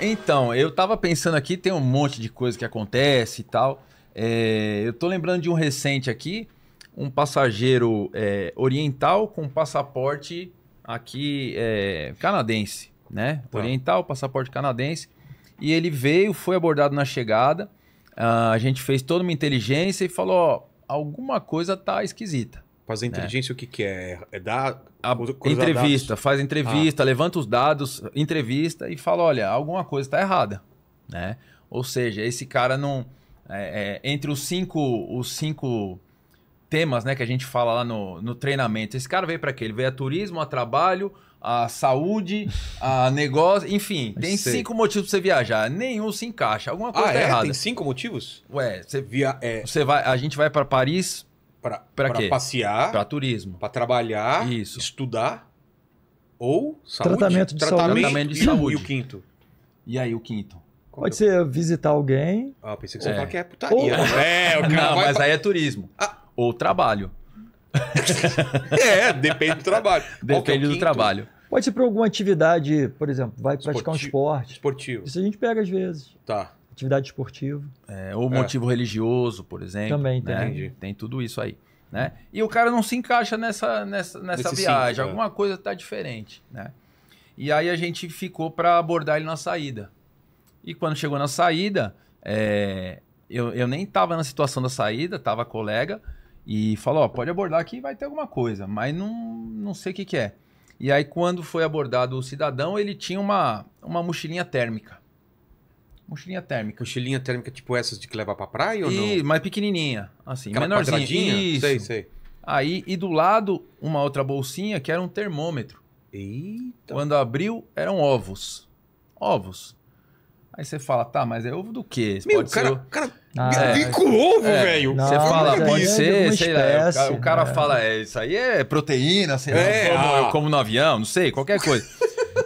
Então, eu tava pensando aqui, tem um monte de coisa que acontece e tal. É, eu tô lembrando de um recente aqui, um passageiro é, oriental com passaporte aqui é, canadense, né? Tá. Oriental, passaporte canadense. E ele veio, foi abordado na chegada. Ah, a gente fez toda uma inteligência e falou: ó, alguma coisa tá esquisita. Fazer né? inteligência, né? o que, que é? É dar. A, entrevista, dados. faz entrevista, ah. levanta os dados, entrevista e fala: olha, alguma coisa está errada. Né? Ou seja, esse cara não. É, é, entre os cinco, os cinco temas né, que a gente fala lá no, no treinamento, esse cara veio para quê? Ele veio a turismo, a trabalho, a saúde, a negócio, enfim, tem sei. cinco motivos para você viajar. Nenhum se encaixa. Alguma coisa ah, tá é? errada. Tem cinco motivos? Ué, você via. É... Você vai, a gente vai para Paris para passear. Para turismo. Para trabalhar. Isso. Estudar. Ou saúde. Tratamento de tratamento saúde. Tratamento de saúde. E o quinto? E aí o quinto? Qual Pode é ser visitar alguém. Ah, pensei que você é. falou que é putaria. Ou... Né? É, o cara Não, mas pra... aí é turismo. Ah. Ou trabalho. é, depende do trabalho. É depende é do trabalho. Pode ser para alguma atividade, por exemplo, vai praticar um esporte. Esportivo. Isso a gente pega às vezes. Tá atividade esportiva. É, ou motivo é. religioso, por exemplo. Também tem. Né? Tem tudo isso aí. Né? E o cara não se encaixa nessa, nessa, nessa viagem. Sim, é. Alguma coisa está diferente. Né? E aí a gente ficou para abordar ele na saída. E quando chegou na saída, é, eu, eu nem estava na situação da saída, estava colega, e falou: ó, pode abordar aqui, vai ter alguma coisa, mas não, não sei o que, que é. E aí, quando foi abordado o cidadão, ele tinha uma, uma mochilinha térmica. Mochilinha térmica. Mochilinha térmica tipo essas de que leva pra praia ou não? mais pequenininha, assim, Aquela menorzinha. Isso. Sei, sei. Aí, e do lado, uma outra bolsinha que era um termômetro. Eita. Quando abriu, eram ovos. Ovos. Aí você fala, tá, mas é ovo do quê? Meu, o cara, ser... cara ah, vem é. com ovo, é. velho. Você fala, pode é ser, sei espécie, lá. O cara, o cara né? fala, é, isso aí é proteína, sei lá, eu é, como, ah. eu como no avião, não sei, qualquer coisa.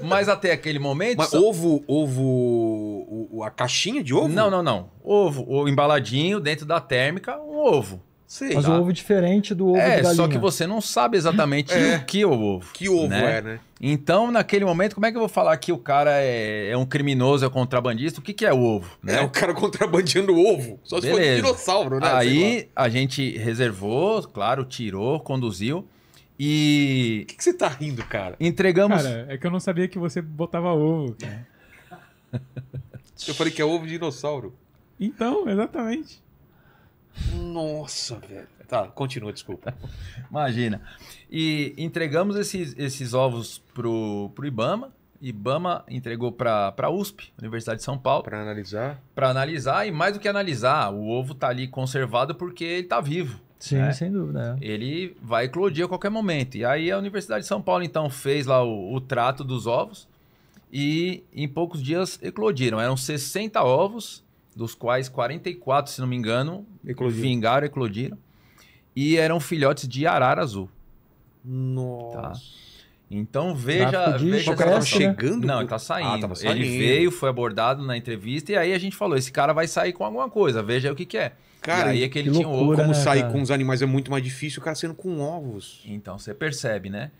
mas até aquele momento... Mas só... ovo, ovo a caixinha de ovo? Não, não, não. Ovo, o embaladinho dentro da térmica, um ovo. sim Mas tá? um ovo diferente do ovo É, só que você não sabe exatamente é. o que é o ovo. Que ovo né? é, né? Então, naquele momento, como é que eu vou falar que o cara é, é um criminoso, é um contrabandista? O que, que é o ovo? Né? É, o cara contrabandeando o ovo. Só Beleza. se for um dinossauro, né? Aí a gente reservou, claro, tirou, conduziu. E. O que, que, você tá rindo, cara? Entregamos. Cara, é que eu não sabia que você botava ovo, cara. Eu falei que é ovo de dinossauro. Então, exatamente. Nossa, velho. Tá, continua, desculpa. Imagina. E entregamos esses, esses ovos pro, pro Ibama. Ibama entregou para a USP, Universidade de São Paulo. Para analisar. Para analisar, e mais do que analisar, o ovo tá ali conservado porque ele tá vivo. Sim, né? sem dúvida. É. Ele vai eclodir a qualquer momento. E aí a Universidade de São Paulo, então, fez lá o, o trato dos ovos e em poucos dias eclodiram. Eram 60 ovos, dos quais 44, se não me engano, eclodiram. vingaram, eclodiram. E eram filhotes de arara azul. Tá. Nossa. Então, tá? Então veja, veja o cara tá chegando. Não, ele tá ah, saindo. Ah, Ele veio, foi abordado na entrevista e aí a gente falou: esse cara vai sair com alguma coisa, veja o que, que é. Cara, e aí é que ele que loucura, ovo. Como né, sair cara? com os animais é muito mais difícil, o cara sendo com ovos. Então você percebe, né?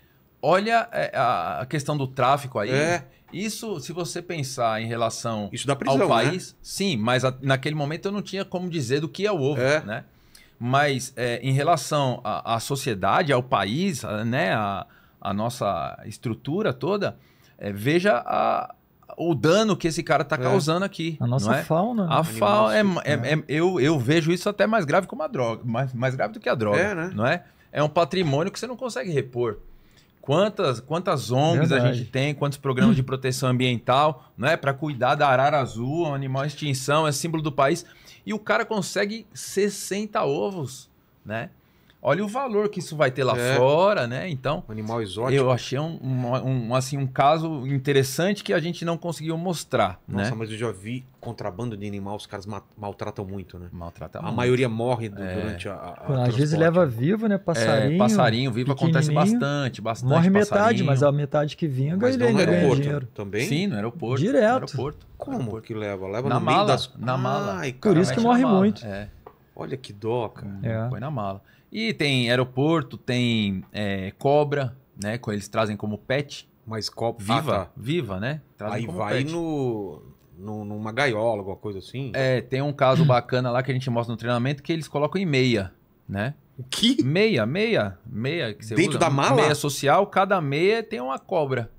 Olha é, a questão do tráfico aí. É. Isso, se você pensar em relação Isso prisão, ao né? país, né? sim, mas a, naquele momento eu não tinha como dizer do que é o ovo, é. né? Mas é, em relação à, sociedade, ao país, a, né, a, a, nossa estrutura toda, é, veja a, o dano que esse cara está é. causando aqui. A nossa é? fauna. Né? A fauna né? é, eu, eu vejo isso até mais grave como a droga, mais, mais grave do que a droga, né? não é? É um patrimônio que você não consegue repor. Quantas, quantas ONGs Verdade. a gente tem, quantos programas de proteção ambiental, né? Para cuidar da arara azul, um animal em extinção, é símbolo do país. E o cara consegue 60 ovos, né? Olha o valor que isso vai ter lá é. fora, né? Então. animal exótico. Eu achei um, um, um, assim, um caso interessante que a gente não conseguiu mostrar. Nossa, né? mas eu já vi contrabando de animal, os caras ma maltratam muito, né? Maltratam A muito. maioria morre do, é. durante a. a Às vezes leva né? vivo, né? É, passarinho. É, passarinho, vivo acontece bastante, bastante. Morre metade, mas a metade que vinha mas ele ainda ganha dinheiro. Também? Sim, no aeroporto. Direto. No aeroporto. Como aeroporto. que leva? Leva na mala, das... Na mala. Ai, cara, Por isso que morre muito. É. Olha que doca É. Põe na mala. E tem aeroporto, tem é, cobra, né? eles trazem como pet. Mas copo ah, viva, ah, tá. viva, né? Trazem Aí vai pet. no, no, numa gaiola, alguma coisa assim. É, tem um caso bacana lá que a gente mostra no treinamento que eles colocam em meia, né? O que? Meia, meia, meia que você Dentro usa, da mala? Meia social, cada meia tem uma cobra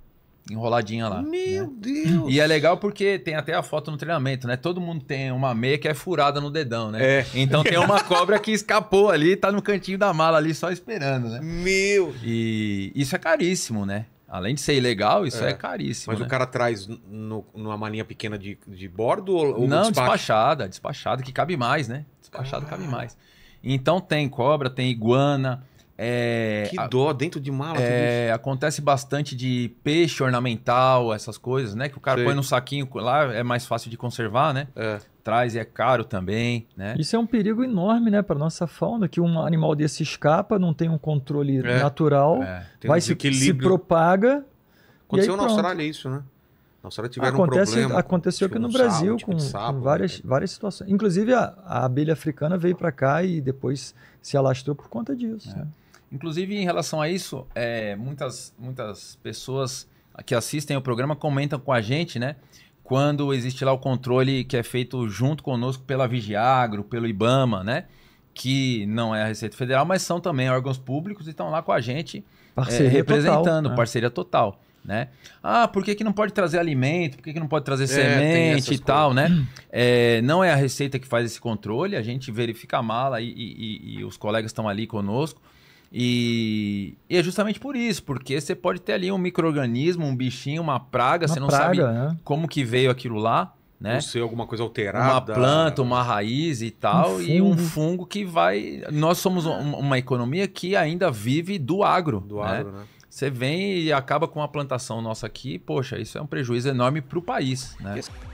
enroladinha lá. Meu né? Deus! E é legal porque tem até a foto no treinamento, né? Todo mundo tem uma meia que é furada no dedão, né? É. Então tem uma cobra que escapou ali, tá no cantinho da mala ali só esperando, né? Meu! E isso é caríssimo, né? Além de ser ilegal, isso é, é caríssimo. Mas né? o cara traz no, numa malinha pequena de, de bordo ou, ou Não, despachada, despachada, que cabe mais, né? Despachado ah. cabe mais. Então tem cobra, tem iguana, é, que dó, a, dentro de mala. É, acontece bastante de peixe ornamental, essas coisas, né? Que o cara põe no saquinho lá, é mais fácil de conservar, né? É. Traz e é caro também, né? Isso é um perigo enorme, né, para nossa fauna, que um animal desse escapa, não tem um controle é. natural, é, vai um se, se, propaga. Aconteceu na Austrália isso, né? Na Austrália tiveram Acontece, um problema. Aconteceu aqui no Brasil, sapo, com, tipo sapo, com, várias, né? várias situações. Inclusive, a, a abelha africana veio para cá e depois se alastrou por conta disso. É. Né? Inclusive, em relação a isso, é, muitas, muitas pessoas que assistem o programa comentam com a gente, né? Quando existe lá o controle que é feito junto conosco pela Vigiagro, pelo Ibama, né? Que não é a Receita Federal, mas são também órgãos públicos e estão lá com a gente é, parceria é, representando, total, né? parceria total. Né? Ah, por que, que não pode trazer alimento? Por que, que não pode trazer é, semente e tal, coisas. né? É, não é a Receita que faz esse controle, a gente verifica a mala e, e, e os colegas estão ali conosco e, e, é justamente por isso, porque você pode ter ali um microorganismo, um bichinho, uma praga, uma você não praga, sabe né? como que veio aquilo lá, né? Não alguma coisa alterada. Uma planta, uma raiz e tal, um e um fungo que vai. Nós somos uma economia que ainda vive do agro. Do né? agro, né? Você vem e acaba com a plantação nossa aqui, poxa, isso é um prejuízo enorme para o país, né? Yes.